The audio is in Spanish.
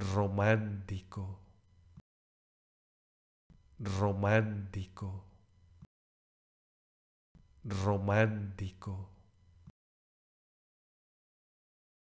romántico, romántico, romántico.